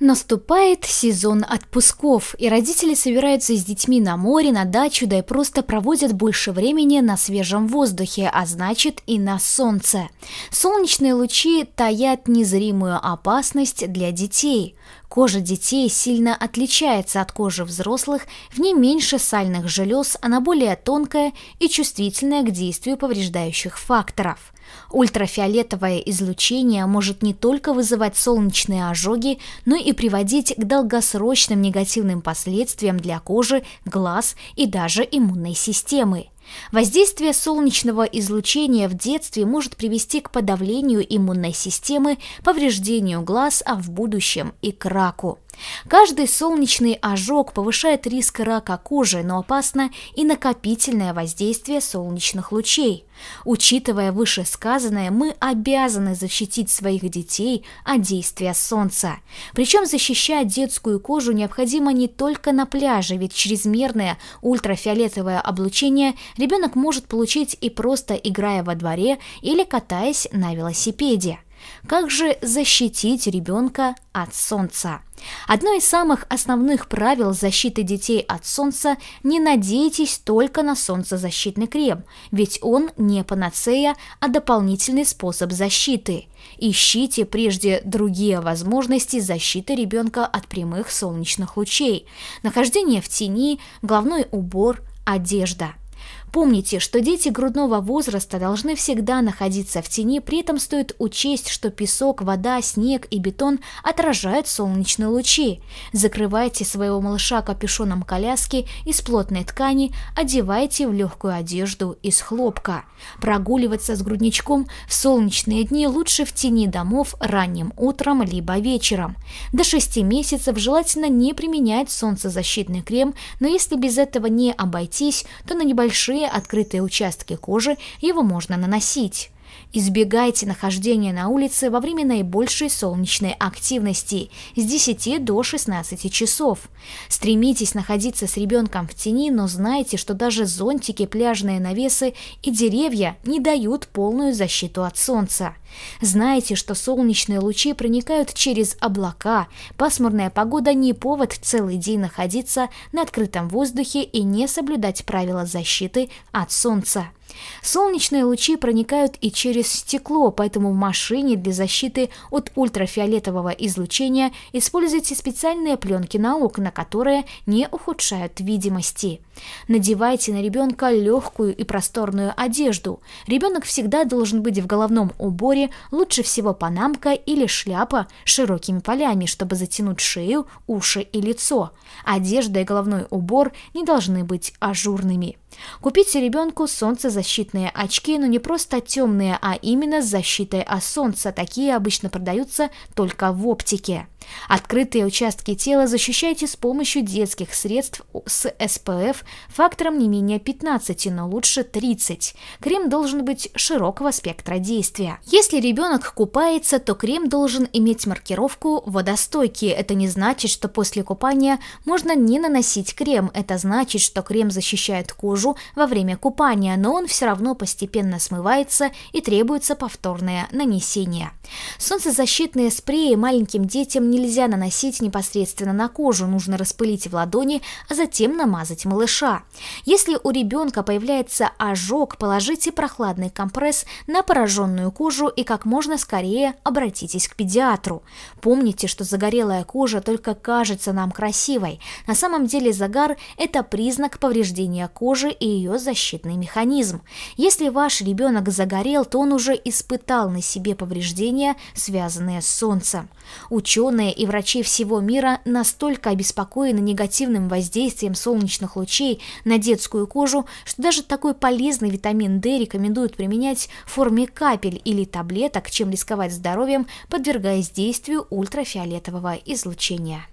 Наступает сезон отпусков, и родители собираются с детьми на море, на дачу, да и просто проводят больше времени на свежем воздухе, а значит и на солнце. Солнечные лучи таят незримую опасность для детей. Кожа детей сильно отличается от кожи взрослых, в ней меньше сальных желез, она более тонкая и чувствительная к действию повреждающих факторов. Ультрафиолетовое излучение может не только вызывать солнечные ожоги, но и приводить к долгосрочным негативным последствиям для кожи, глаз и даже иммунной системы. Воздействие солнечного излучения в детстве может привести к подавлению иммунной системы, повреждению глаз, а в будущем и к раку. Каждый солнечный ожог повышает риск рака кожи, но опасно и накопительное воздействие солнечных лучей. Учитывая вышесказанное, мы обязаны защитить своих детей от действия солнца. Причем защищать детскую кожу необходимо не только на пляже, ведь чрезмерное ультрафиолетовое облучение ребенок может получить и просто играя во дворе или катаясь на велосипеде. Как же защитить ребенка от солнца? Одно из самых основных правил защиты детей от солнца – не надейтесь только на солнцезащитный крем, ведь он не панацея, а дополнительный способ защиты. Ищите прежде другие возможности защиты ребенка от прямых солнечных лучей, нахождение в тени, головной убор, одежда – Помните, что дети грудного возраста должны всегда находиться в тени, при этом стоит учесть, что песок, вода, снег и бетон отражают солнечные лучи. Закрывайте своего малыша капюшоном коляски из плотной ткани, одевайте в легкую одежду из хлопка. Прогуливаться с грудничком в солнечные дни лучше в тени домов ранним утром либо вечером. До 6 месяцев желательно не применять солнцезащитный крем, но если без этого не обойтись, то на небольшие открытые участки кожи его можно наносить. Избегайте нахождения на улице во время наибольшей солнечной активности с 10 до 16 часов. Стремитесь находиться с ребенком в тени, но знайте, что даже зонтики, пляжные навесы и деревья не дают полную защиту от солнца. Знайте, что солнечные лучи проникают через облака. Пасмурная погода не повод целый день находиться на открытом воздухе и не соблюдать правила защиты от солнца. Солнечные лучи проникают и через стекло, поэтому в машине для защиты от ультрафиолетового излучения используйте специальные пленки на окна, которые не ухудшают видимости. Надевайте на ребенка легкую и просторную одежду. Ребенок всегда должен быть в головном уборе, лучше всего панамка или шляпа с широкими полями, чтобы затянуть шею, уши и лицо. Одежда и головной убор не должны быть ажурными. Купите ребенку солнце солнцезащитные очки, но не просто темные, а именно с защитой от солнца. Такие обычно продаются только в оптике. Открытые участки тела защищайте с помощью детских средств с SPF фактором не менее 15, но лучше 30. Крем должен быть широкого спектра действия. Если ребенок купается, то крем должен иметь маркировку водостойкий. Это не значит, что после купания можно не наносить крем. Это значит, что крем защищает кожу во время купания, но он все равно постепенно смывается и требуется повторное нанесение. Солнцезащитные спреи маленьким детям не нельзя наносить непосредственно на кожу, нужно распылить в ладони, а затем намазать малыша. Если у ребенка появляется ожог, положите прохладный компресс на пораженную кожу и как можно скорее обратитесь к педиатру. Помните, что загорелая кожа только кажется нам красивой. На самом деле загар – это признак повреждения кожи и ее защитный механизм. Если ваш ребенок загорел, то он уже испытал на себе повреждения, связанные с солнцем. Ученые ученые и врачи всего мира настолько обеспокоены негативным воздействием солнечных лучей на детскую кожу, что даже такой полезный витамин D рекомендуют применять в форме капель или таблеток, чем рисковать здоровьем, подвергаясь действию ультрафиолетового излучения.